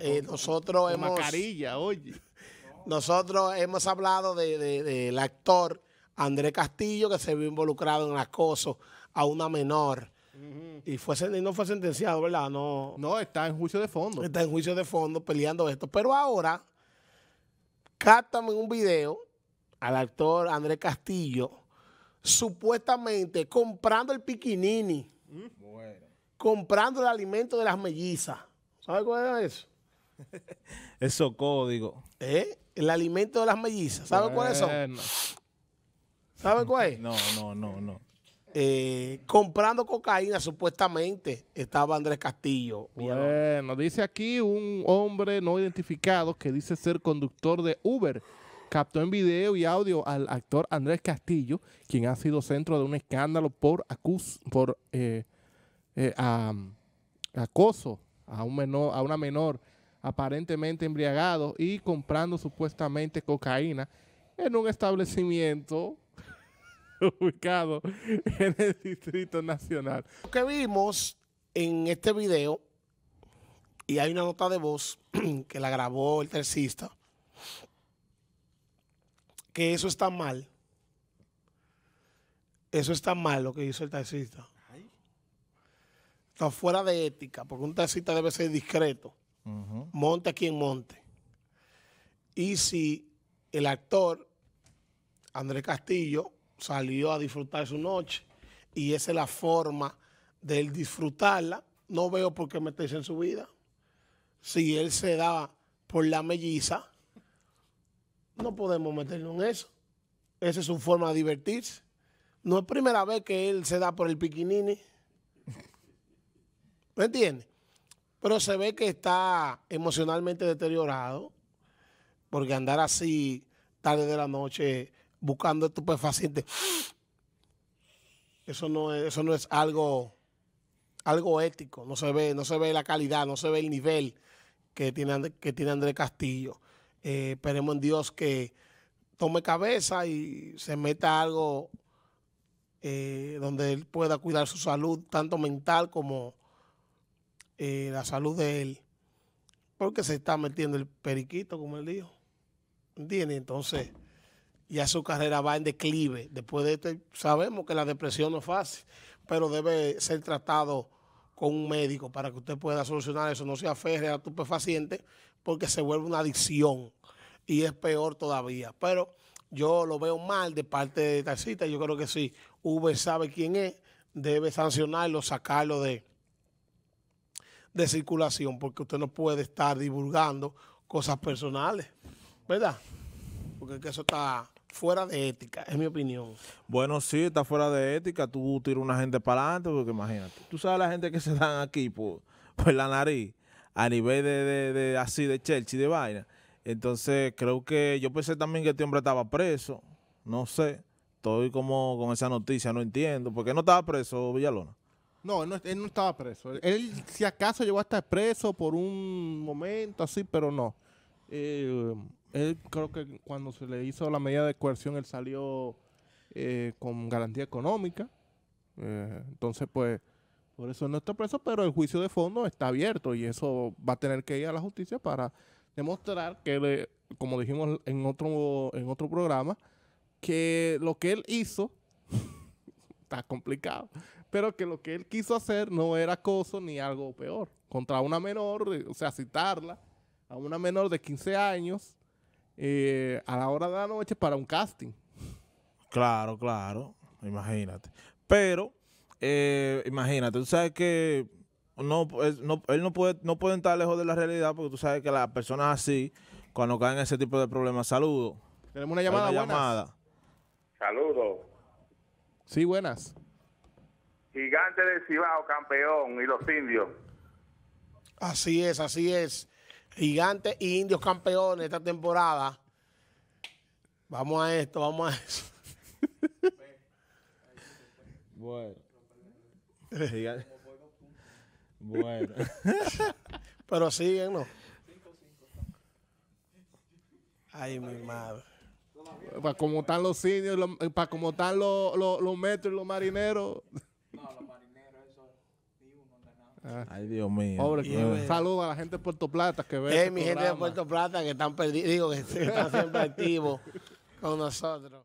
Eh, nosotros hemos. Nosotros hemos hablado del actor Andrés Castillo que se vio involucrado en el acoso a una menor. Y no fue sentenciado, ¿verdad? No, no, está en juicio de fondo. Está en juicio de fondo peleando esto. Pero ahora, cátame un video al actor Andrés Castillo, supuestamente comprando el piquinini. Comprando el alimento de las mellizas. ¿Sabes cuál es eso? Eso código. ¿Eh? El alimento de las mellizas. ¿Saben cuál es eso? ¿Saben cuál es? No, no, no, no. Eh, comprando cocaína, supuestamente, estaba Andrés Castillo. Bueno, dice aquí un hombre no identificado que dice ser conductor de Uber. Captó en video y audio al actor Andrés Castillo, quien ha sido centro de un escándalo por, acus por eh, eh, acoso a, un menor, a una menor aparentemente embriagado y comprando supuestamente cocaína en un establecimiento ubicado en el Distrito Nacional. Lo que vimos en este video, y hay una nota de voz que la grabó el tercista, que eso está mal. Eso está mal lo que hizo el taxista. Está fuera de ética, porque un taxista debe ser discreto. Monte a quien monte. Y si el actor Andrés Castillo salió a disfrutar su noche y esa es la forma de él disfrutarla, no veo por qué meterse en su vida. Si él se da por la melliza, no podemos meternos en eso. Esa es su forma de divertirse. No es primera vez que él se da por el piquinini. ¿Me entiende? Pero se ve que está emocionalmente deteriorado, porque andar así tarde de la noche buscando estupefacientes, eso no es, eso no es algo, algo ético, no se ve, no se ve la calidad, no se ve el nivel que tiene, que tiene Andrés Castillo. Eh, esperemos en Dios que tome cabeza y se meta algo eh, donde él pueda cuidar su salud, tanto mental como eh, la salud de él, porque se está metiendo el periquito, como él dijo. ¿Entiendes? Entonces, ya su carrera va en declive. Después de este, sabemos que la depresión no es fácil, pero debe ser tratado con un médico para que usted pueda solucionar eso. No se aferre a paciente porque se vuelve una adicción y es peor todavía. Pero yo lo veo mal de parte de Tarcita. Yo creo que si Uber sabe quién es, debe sancionarlo, sacarlo de, de circulación, porque usted no puede estar divulgando cosas personales, ¿verdad? Porque eso está fuera de ética, es mi opinión. Bueno, sí, está fuera de ética. Tú tiras una gente para adelante, porque imagínate. Tú sabes la gente que se dan aquí por, la nariz, a nivel de, de, de así de Chelsea, de vaina. Entonces, creo que yo pensé también que este hombre estaba preso. No sé, estoy como con esa noticia, no entiendo. ¿Por qué no estaba preso Villalona? No, él no, estaba preso. Él, si acaso, llegó a estar preso por un momento, así, pero no. Eh, él creo que cuando se le hizo la medida de coerción, él salió eh, con garantía económica. Eh, entonces, pues, por eso no está preso, pero el juicio de fondo está abierto y eso va a tener que ir a la justicia para demostrar que, como dijimos en otro, en otro programa, que lo que él hizo está complicado. Pero que lo que él quiso hacer no era acoso ni algo peor. Contra una menor, o sea, citarla a una menor de 15 años eh, a la hora de la noche para un casting. Claro, claro, imagínate. Pero, eh, imagínate, tú sabes que no, él, no, él no, puede, no puede estar lejos de la realidad porque tú sabes que las personas así, cuando caen en ese tipo de problemas, saludos. Tenemos una llamada. Una llamada. Saludos. Sí, buenas. Gigante de Cibao, campeón, y los indios. Así es, así es. Gigante e indios campeones esta temporada. Vamos a esto, vamos a eso. bueno. bueno. Pero siguen, ¿no? Ay, mi madre. Para como están los seniors, para como están los, los, metros y los marineros. No, los marineros, eso ah. Ay, Dios mío. Pobre, yeah. a la gente de Puerto Plata que ve. Hey, eh, este mi gente de Puerto Plata que están perdidos, digo, que están siempre activos con nosotros.